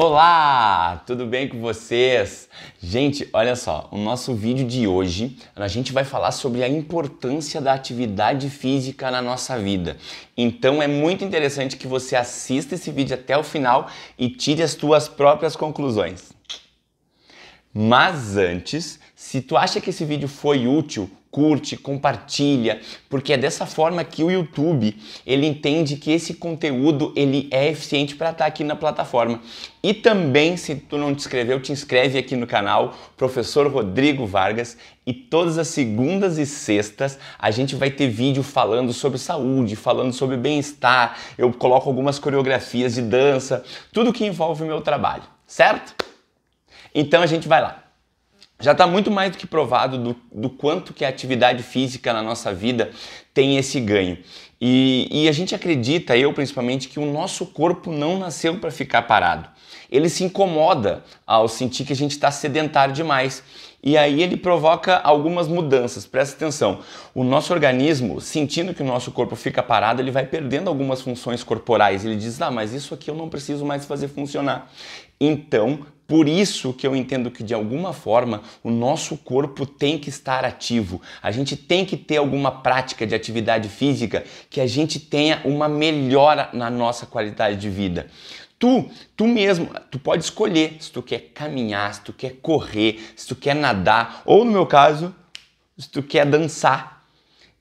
Olá, tudo bem com vocês? Gente, olha só, o nosso vídeo de hoje a gente vai falar sobre a importância da atividade física na nossa vida. Então é muito interessante que você assista esse vídeo até o final e tire as suas próprias conclusões. Mas antes, se tu acha que esse vídeo foi útil, curte, compartilha, porque é dessa forma que o YouTube ele entende que esse conteúdo ele é eficiente para estar tá aqui na plataforma. E também, se tu não te inscreveu, te inscreve aqui no canal Professor Rodrigo Vargas e todas as segundas e sextas a gente vai ter vídeo falando sobre saúde, falando sobre bem-estar. Eu coloco algumas coreografias de dança, tudo que envolve o meu trabalho, certo? Então a gente vai lá. Já está muito mais do que provado do, do, quanto que a atividade física na nossa vida tem esse ganho. E, e a gente acredita, eu principalmente, que o nosso corpo não nasceu para ficar parado. Ele se incomoda ao sentir que a gente está sedentário demais. E aí ele provoca algumas mudanças. Presta atenção. O nosso organismo, sentindo que o nosso corpo fica parado, ele vai perdendo algumas funções corporais. Ele diz: "Ah, mas isso aqui eu não preciso mais fazer funcionar". Então, por isso que eu entendo que de alguma forma o nosso corpo tem que estar ativo. A gente tem que ter alguma prática de atividade física que a gente tenha uma melhora na nossa qualidade de vida. Tu, tu mesmo, tu pode escolher se tu quer caminhar, se tu quer correr, se tu quer nadar, ou no meu caso, se tu quer dançar,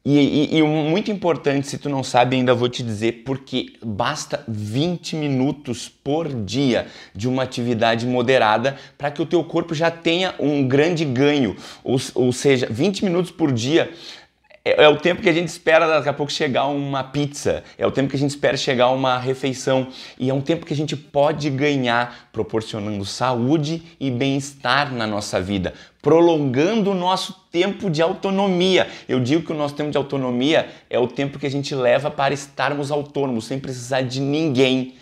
e, e, e, muito importante, se tu não sabe, ainda vou te dizer, porque basta 20 minutos por dia de uma atividade moderada para que o teu corpo já tenha um grande ganho. Ou, ou seja, 20 minutos por dia é, é, o tempo que a gente espera daqui a pouco chegar uma pizza, é o tempo que a gente espera chegar uma refeição e é um tempo que a gente pode ganhar proporcionando saúde e bem-estar na nossa vida, prolongando o nosso tempo de autonomia. Eu digo que o nosso tempo de autonomia é o tempo que a gente leva para estarmos autônomos, sem precisar de ninguém.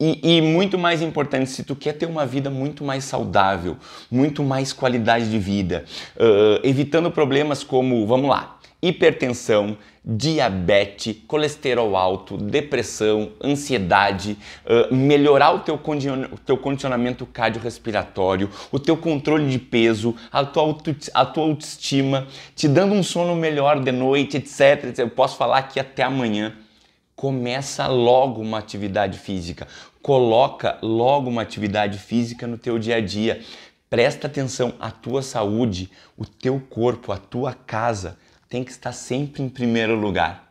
E, e, muito mais importante, se tu quer ter uma vida muito mais saudável, muito mais qualidade de vida, uh, evitando problemas como, vamos lá, hipertensão, diabetes, colesterol alto, depressão, ansiedade, uh, melhorar o teu, condicionamento, o teu condicionamento cardiorrespiratório, o teu controle de peso, a tua, auto, a tua autoestima, te dando um sono melhor de noite, etc, etc. Eu posso falar que até amanhã. Começa logo uma atividade física. Coloca logo uma atividade física no teu dia a dia. Presta atenção à tua saúde, o teu corpo, a tua casa tem que estar sempre em primeiro lugar.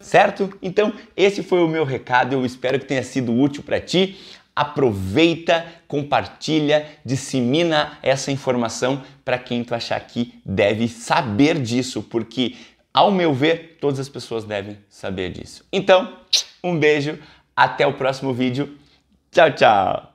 Certo? Então, esse foi o meu recado. Eu espero que tenha sido útil para ti. Aproveita, compartilha, dissemina essa informação para quem tu achar que deve saber disso, porque, ao meu ver, todas as pessoas devem saber disso. Então, um beijo, até o próximo vídeo. Tchau, tchau!